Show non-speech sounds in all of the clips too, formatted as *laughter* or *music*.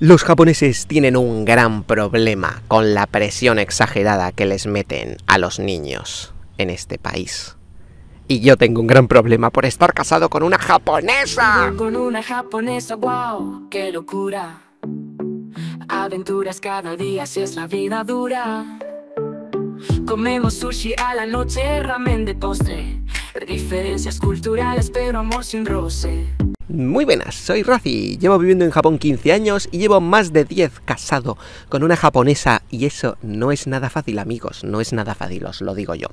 Los japoneses tienen un gran problema con la presión exagerada que les meten a los niños en este país. Y yo tengo un gran problema por estar casado con una japonesa. Con una japonesa, wow, qué locura. Aventuras cada día si es la vida dura. Comemos sushi a la noche, ramen de postre. Diferencias culturales, pero amor sin roce. Muy buenas, soy Razi, llevo viviendo en Japón 15 años y llevo más de 10 casado con una japonesa y eso no es nada fácil amigos, no es nada fácil, os lo digo yo.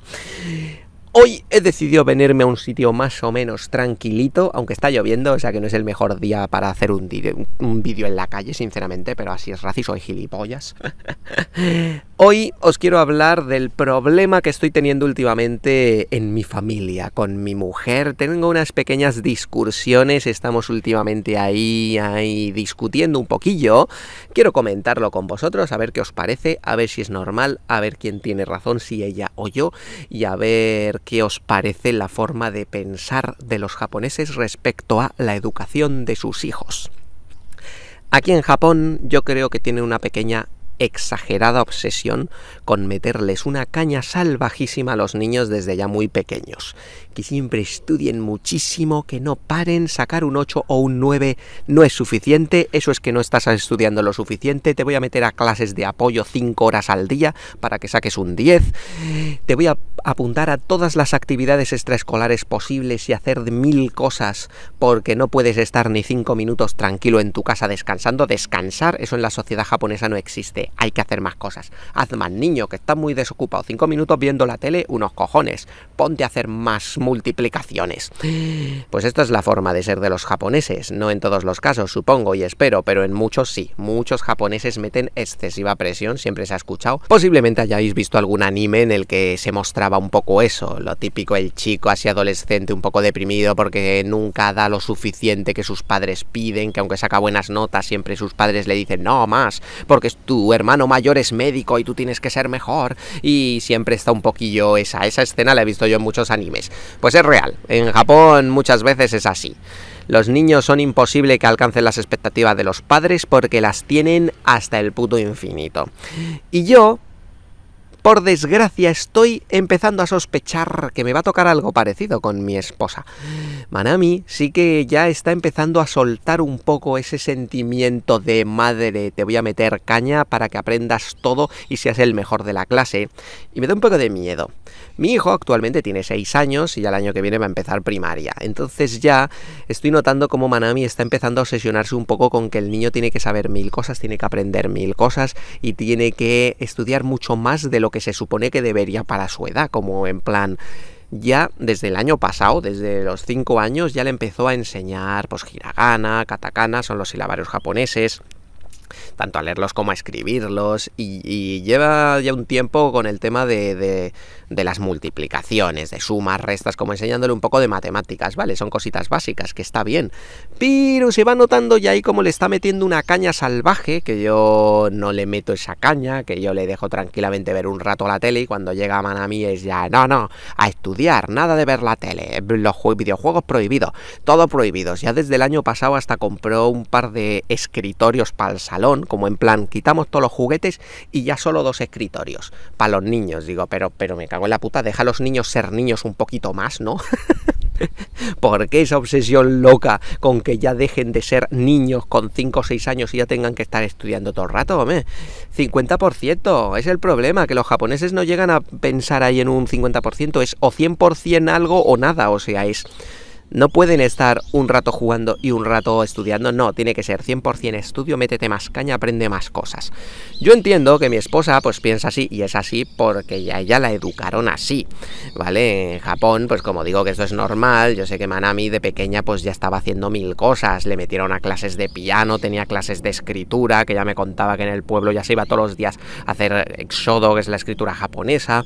Hoy he decidido venirme a un sitio más o menos tranquilito, aunque está lloviendo, o sea que no es el mejor día para hacer un, vídeo en la calle, sinceramente, pero así es Razi, soy gilipollas. *laughs* Hoy os quiero hablar del problema que estoy teniendo últimamente en mi familia, con mi mujer. Tengo unas pequeñas discusiones, estamos últimamente ahí, ahí discutiendo un poquillo. Quiero comentarlo con vosotros, a ver qué os parece, a ver si es normal, a ver quién tiene razón, si ella o yo, y a ver qué os parece la forma de pensar de los japoneses respecto a la educación de sus hijos. Aquí en Japón yo creo que tiene una pequeña exagerada obsesión con meterles una caña salvajísima a los niños desde ya muy pequeños, que siempre estudien muchísimo, que no paren, sacar un 8 o un 9 no es suficiente, eso es que no estás estudiando lo suficiente, te voy a meter a clases de apoyo 5 horas al día para que saques un 10, te voy a apuntar a todas las actividades extraescolares posibles y hacer mil cosas porque no puedes estar ni 5 minutos tranquilo en tu casa descansando, descansar, eso en la sociedad japonesa no existe hay que hacer más cosas. Haz más niño, que está muy desocupado. Cinco minutos viendo la tele, unos cojones. Ponte a hacer más multiplicaciones. Pues esta es la forma de ser de los japoneses. No en todos los casos, supongo y espero, pero en muchos sí. Muchos japoneses meten excesiva presión, siempre se ha escuchado. Posiblemente hayáis visto algún anime en el que se mostraba un poco eso. Lo típico, el chico así adolescente, un poco deprimido porque nunca da lo suficiente que sus padres piden, que aunque saca buenas notas, siempre sus padres le dicen no más, porque es tú hermano mayor es médico y tú tienes que ser mejor. Y siempre está un poquillo esa. Esa escena la he visto yo en muchos animes. Pues es real. En Japón muchas veces es así. Los niños son imposible que alcancen las expectativas de los padres porque las tienen hasta el puto infinito. Y yo, por desgracia estoy empezando a sospechar que me va a tocar algo parecido con mi esposa. Manami sí que ya está empezando a soltar un poco ese sentimiento de madre, te voy a meter caña para que aprendas todo y seas el mejor de la clase. Y me da un poco de miedo. Mi hijo actualmente tiene 6 años y ya el año que viene va a empezar primaria. Entonces ya estoy notando cómo Manami está empezando a obsesionarse un poco con que el niño tiene que saber mil cosas, tiene que aprender mil cosas y tiene que estudiar mucho más de lo que se supone que debería para su edad, como en plan ya desde el año pasado, desde los 5 años, ya le empezó a enseñar pues hiragana, katakana, son los silabarios japoneses, tanto a leerlos como a escribirlos, y, lleva ya un tiempo con el tema de, de, las multiplicaciones, de sumas, restas, como enseñándole un poco de matemáticas, ¿vale? Son cositas básicas, que está bien, pero se va notando ya ahí como le está metiendo una caña salvaje, que yo no le meto esa caña, que yo le dejo tranquilamente ver un rato la tele y cuando llega a Manami es ya, no, no, a estudiar, nada de ver la tele, los videojuegos prohibidos, todo prohibido ya desde el año pasado hasta compró un par de escritorios para el salón, como en plan, quitamos todos los juguetes y ya solo dos escritorios para los niños. Digo, pero, pero me cago en la puta, deja a los niños ser niños un poquito más, ¿no? *laughs* porque esa obsesión loca con que ya dejen de ser niños con 5 o 6 años y ya tengan que estar estudiando todo el rato? Hombre, 50% es el problema, que los japoneses no llegan a pensar ahí en un 50%, es o 100% algo o nada, o sea, es no pueden estar un rato jugando y un rato estudiando, no, tiene que ser 100% estudio, métete más caña, aprende más cosas. Yo entiendo que mi esposa pues piensa así y es así porque ya ella la educaron así, ¿vale? En Japón, pues como digo que esto es normal, yo sé que Manami de pequeña pues ya estaba haciendo mil cosas, le metieron a clases de piano, tenía clases de escritura, que ya me contaba que en el pueblo ya se iba todos los días a hacer exodo, que es la escritura japonesa,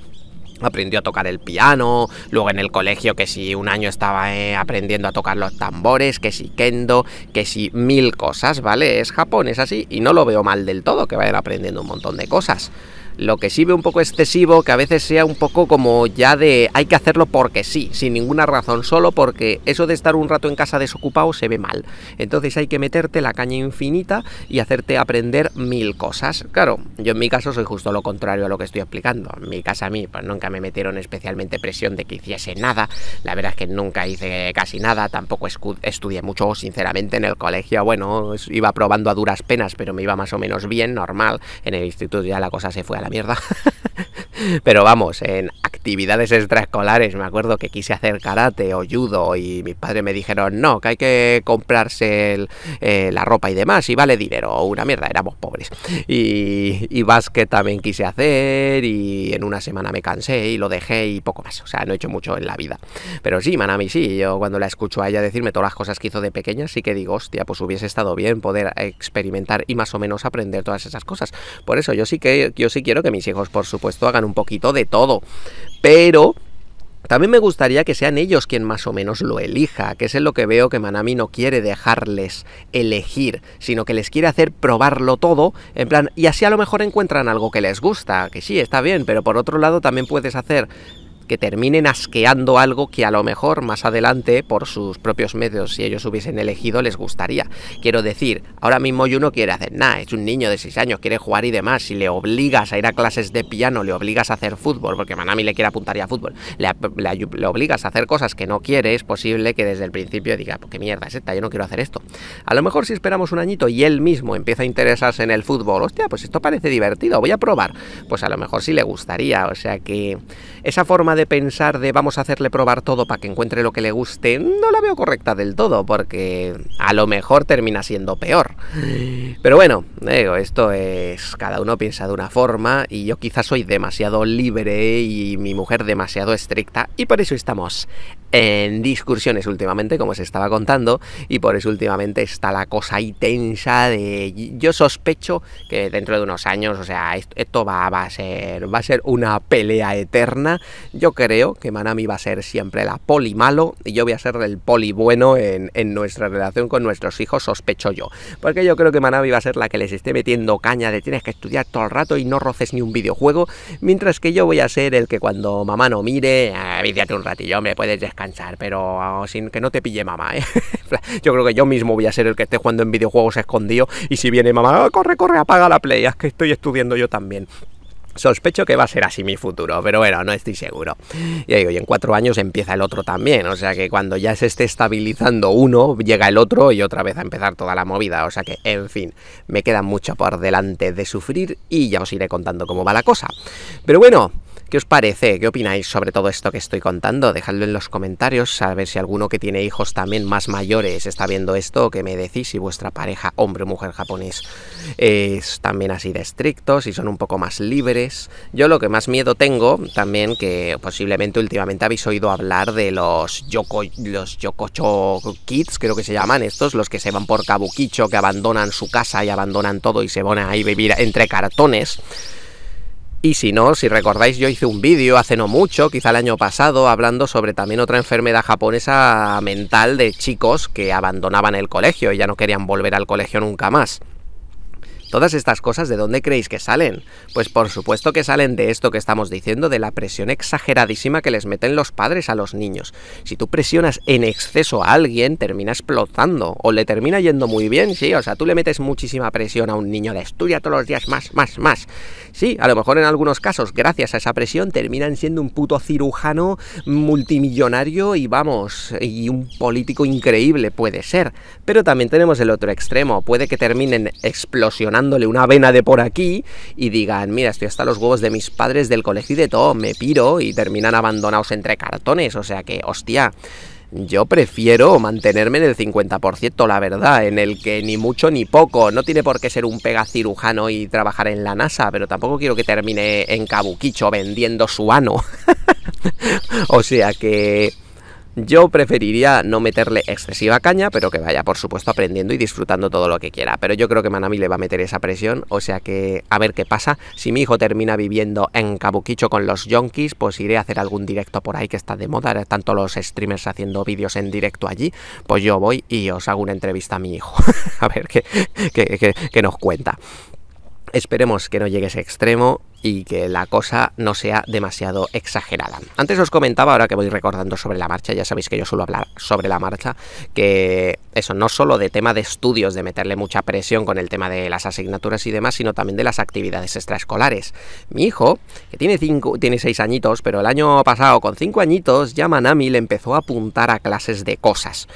aprendió a tocar el piano, luego en el colegio que si un año estaba eh, aprendiendo a tocar los tambores, que si kendo, que si mil cosas, ¿vale? Es Japón, es así, y no lo veo mal del todo que vayan aprendiendo un montón de cosas. Lo que sí ve un poco excesivo, que a veces sea un poco como ya de hay que hacerlo porque sí, sin ninguna razón, solo porque eso de estar un rato en casa desocupado se ve mal. Entonces hay que meterte la caña infinita y hacerte aprender mil cosas. Claro, yo en mi caso soy justo lo contrario a lo que estoy explicando. En mi casa a mí, pues nunca me metieron especialmente presión de que hiciese nada. La verdad es que nunca hice casi nada, tampoco estudié mucho, sinceramente, en el colegio. Bueno, iba probando a duras penas, pero me iba más o menos bien, normal. En el instituto ya la cosa se fue a la mierda. *laughs* Pero vamos, en actividades extraescolares me acuerdo que quise hacer karate o judo y mis padres me dijeron no, que hay que comprarse eh, la ropa y demás y vale dinero o una mierda, éramos pobres. Y, y básquet también quise hacer y en una semana me cansé y lo dejé y poco más. O sea, no he hecho mucho en la vida. Pero sí, Manami, sí, yo cuando la escucho a ella decirme todas las cosas que hizo de pequeña, sí que digo, hostia, pues hubiese estado bien poder experimentar y más o menos aprender todas esas cosas. Por eso yo sí que yo sí quiero que mis hijos, por supuesto, hagan un poquito de todo. Pero también me gustaría que sean ellos quien más o menos lo elija, que es en lo que veo que Manami no quiere dejarles elegir, sino que les quiere hacer probarlo todo, en plan, y así a lo mejor encuentran algo que les gusta, que sí, está bien, pero por otro lado también puedes hacer que terminen asqueando algo que a lo mejor más adelante por sus propios medios si ellos hubiesen elegido les gustaría. Quiero decir, ahora mismo yo no quiere hacer nada, es un niño de 6 años, quiere jugar y demás, si le obligas a ir a clases de piano, le obligas a hacer fútbol, porque Manami le quiere apuntar ya a fútbol, le, obligas a hacer cosas que no quiere, es posible que desde el principio diga, qué mierda es esta, yo no quiero hacer esto. A lo mejor si esperamos un añito y él mismo empieza a interesarse en el fútbol, hostia, pues esto parece divertido, voy a probar, pues a lo mejor sí le gustaría, o sea que esa forma de pensar de vamos a hacerle probar todo para que encuentre lo que le guste, no la veo correcta del todo, porque a lo mejor termina siendo peor. Pero bueno, digo, esto es. Cada uno piensa de una forma, y yo quizás soy demasiado libre y mi mujer demasiado estricta, y por eso estamos en discusiones últimamente, como se estaba contando, y por eso últimamente está la cosa ahí tensa de yo sospecho que dentro de unos años, o sea, esto va, a ser va a ser una pelea eterna. Yo creo que Manami va a ser siempre la poli malo y yo voy a ser el poli bueno en, en nuestra relación con nuestros hijos, sospecho yo. Porque yo creo que Manami va a ser la que les esté metiendo caña de tienes que estudiar todo el rato y no roces ni un videojuego, mientras que yo voy a ser el que cuando mamá no mire, dígate un ratillo, me puedes descansar, pero oh, sin que no te pille mamá, ¿eh? *laughs* yo creo que yo mismo voy a ser el que esté jugando en videojuegos escondido y si viene mamá, ah, corre, corre, apaga la play, es que estoy estudiando yo también. Sospecho que va a ser así mi futuro, pero bueno, no estoy seguro. Y digo, y en cuatro años empieza el otro también, o sea que cuando ya se esté estabilizando uno, llega el otro y otra vez a empezar toda la movida, o sea que, en fin, me queda mucho por delante de sufrir y ya os iré contando cómo va la cosa. Pero bueno, ¿Qué os parece? ¿Qué opináis sobre todo esto que estoy contando? Dejadlo en los comentarios, a ver si alguno que tiene hijos también más mayores está viendo esto, que me decís si vuestra pareja, hombre o mujer japonés, es también así de estricto, si son un poco más libres. Yo lo que más miedo tengo también, que posiblemente últimamente habéis oído hablar de los Yoko, los Yokocho Kids, creo que se llaman estos, los que se van por Kabukicho, que abandonan su casa y abandonan todo y se van a vivir entre cartones. Y si no, si recordáis, yo hice un vídeo hace no mucho, quizá el año pasado, hablando sobre también otra enfermedad japonesa mental de chicos que abandonaban el colegio y ya no querían volver al colegio nunca más. Todas estas cosas, ¿de dónde creéis que salen? Pues por supuesto que salen de esto que estamos diciendo, de la presión exageradísima que les meten los padres a los niños. Si tú presionas en exceso a alguien, termina explotando o le termina yendo muy bien, sí, o sea, tú le metes muchísima presión a un niño de estudia todos los días más, más, más. Sí, a lo mejor en algunos casos, gracias a esa presión, terminan siendo un puto cirujano multimillonario y vamos, y un político increíble puede ser. Pero también tenemos el otro extremo, puede que terminen explosionando dándole una vena de por aquí y digan, mira, estoy hasta los huevos de mis padres del colegio y de todo, me piro y terminan abandonados entre cartones, o sea que, hostia. Yo prefiero mantenerme en el 50%, la verdad, en el que ni mucho ni poco. No tiene por qué ser un pega cirujano y trabajar en la NASA, pero tampoco quiero que termine en Cabuquicho vendiendo su ano. *laughs* o sea que yo preferiría no meterle excesiva caña, pero que vaya, por supuesto, aprendiendo y disfrutando todo lo que quiera. Pero yo creo que Manami le va a meter esa presión, o sea que a ver qué pasa. Si mi hijo termina viviendo en Kabukicho con los yonkis, pues iré a hacer algún directo por ahí que está de moda, tanto los streamers haciendo vídeos en directo allí, pues yo voy y os hago una entrevista a mi hijo, *laughs* a ver qué, qué nos cuenta. Esperemos que no llegue ese extremo y que la cosa no sea demasiado exagerada. Antes os comentaba, ahora que voy recordando sobre la marcha, ya sabéis que yo suelo hablar sobre la marcha, que eso no solo de tema de estudios, de meterle mucha presión con el tema de las asignaturas y demás, sino también de las actividades extraescolares. Mi hijo, que tiene, cinco, tiene seis añitos, pero el año pasado con cinco añitos ya Manami le empezó a apuntar a clases de cosas.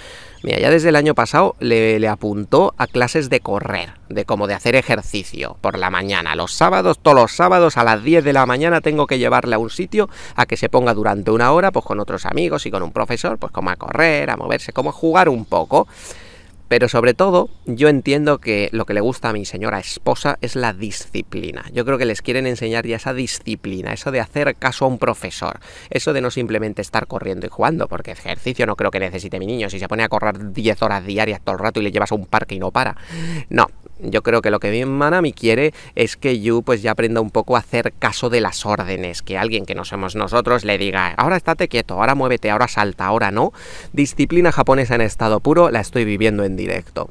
Mira, ya desde el año pasado le, le, apuntó a clases de correr, de como de hacer ejercicio por la mañana. Los sábados, todos los sábados a las 10 de la mañana tengo que llevarle a un sitio a que se ponga durante una hora, pues con otros amigos y con un profesor, pues como a correr, a moverse, como a jugar un poco. Pero sobre todo, yo entiendo que lo que le gusta a mi señora esposa es la disciplina. Yo creo que les quieren enseñar ya esa disciplina, eso de hacer caso a un profesor, eso de no simplemente estar corriendo y jugando, porque ejercicio no creo que necesite mi niño. Si se pone a correr 10 horas diarias todo el rato y le llevas a un parque y no para. No, yo creo que lo que bien Manami quiere es que Yu pues ya aprenda un poco a hacer caso de las órdenes, que alguien que no somos nosotros le diga, ahora estate quieto, ahora muévete, ahora salta, ahora no. Disciplina japonesa en estado puro la estoy viviendo en directo.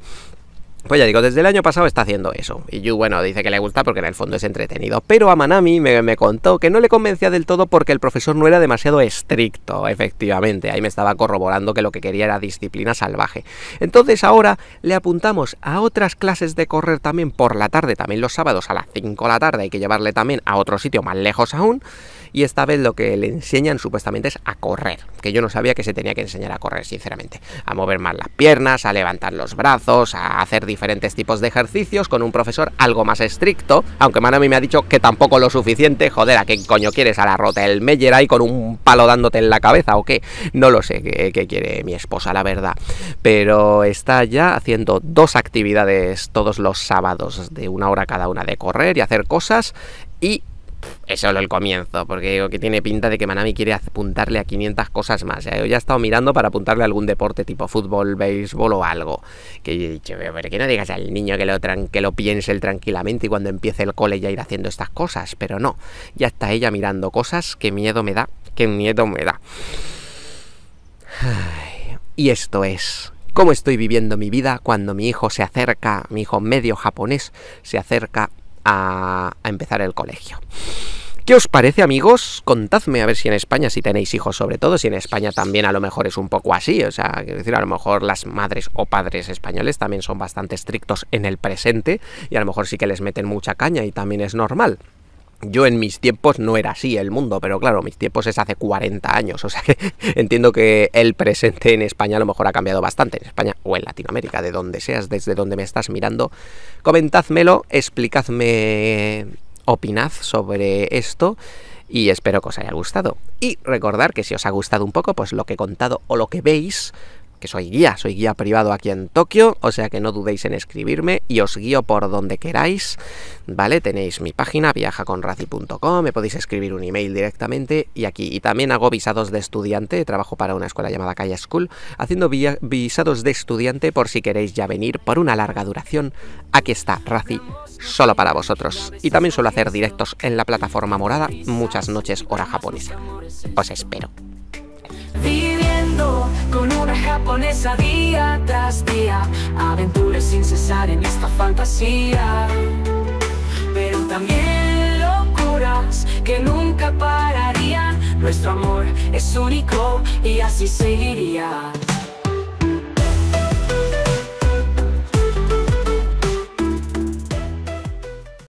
Pues ya digo, desde el año pasado está haciendo eso. Y Yu, bueno, dice que le gusta porque en el fondo es entretenido. Pero a Manami me, contó que no le convencía del todo porque el profesor no era demasiado estricto, efectivamente. Ahí me estaba corroborando que lo que quería era disciplina salvaje. Entonces ahora le apuntamos a otras clases de correr también por la tarde, también los sábados a las 5 de la tarde. Hay que llevarle también a otro sitio más lejos aún y esta vez lo que le enseñan supuestamente es a correr, que yo no sabía que se tenía que enseñar a correr, sinceramente, a mover más las piernas, a levantar los brazos, a hacer diferentes tipos de ejercicios con un profesor algo más estricto, aunque Manami me ha dicho que tampoco lo suficiente, joder, ¿a qué coño quieres? ¿A la rota el Meyer ahí con un palo dándote en la cabeza o qué? No lo sé qué, qué quiere mi esposa, la verdad, pero está ya haciendo dos actividades todos los sábados de una hora cada una de correr y hacer cosas y es solo el comienzo, porque digo que tiene pinta de que Manami quiere apuntarle a 500 cosas más. Eh, yo ya he estado mirando para apuntarle a algún deporte tipo fútbol, béisbol o algo. Que yo he dicho, pero que no digas al niño que lo, que lo piense tranquilamente y cuando empiece el cole ya ir haciendo estas cosas, pero no, ya está ella mirando cosas que miedo me da, que miedo me da. y esto es cómo estoy viviendo mi vida cuando mi hijo se acerca, mi hijo medio japonés, se acerca a, empezar el colegio. ¿Qué os parece, amigos? Contadme a ver si en España, si tenéis hijos sobre todo, si en España también a lo mejor es un poco así, o sea, quiero decir, a lo mejor las madres o padres españoles también son bastante estrictos en el presente y a lo mejor sí que les meten mucha caña y también es normal. Yo en mis tiempos no era así el mundo, pero claro, mis tiempos es hace 40 años, *laughs* o sea que entiendo que el presente en España a lo mejor ha cambiado bastante, en España o en Latinoamérica, de donde seas, desde donde me estás mirando. Comentádmelo, explicadme, opinad sobre esto y espero que os haya gustado. Y recordar que si os ha gustado un poco, pues lo que he contado o lo que veis que soy guía, soy guía privado aquí en Tokio, o sea que no dudéis en escribirme y os guío por donde queráis, ¿vale? Tenéis mi página viajaconraci.com, me podéis escribir un email directamente y aquí. Y también hago visados de estudiante, trabajo para una escuela llamada Kaya School, haciendo visados de estudiante por si queréis ya venir por una larga duración. Aquí está, Raci, solo para vosotros. Y también suelo hacer directos en la plataforma morada muchas noches hora japonesa. Os espero esa día tras día Aventuras sin cesar en esta fantasía Pero también locuras que nunca pararían Nuestro amor es único y así seguiría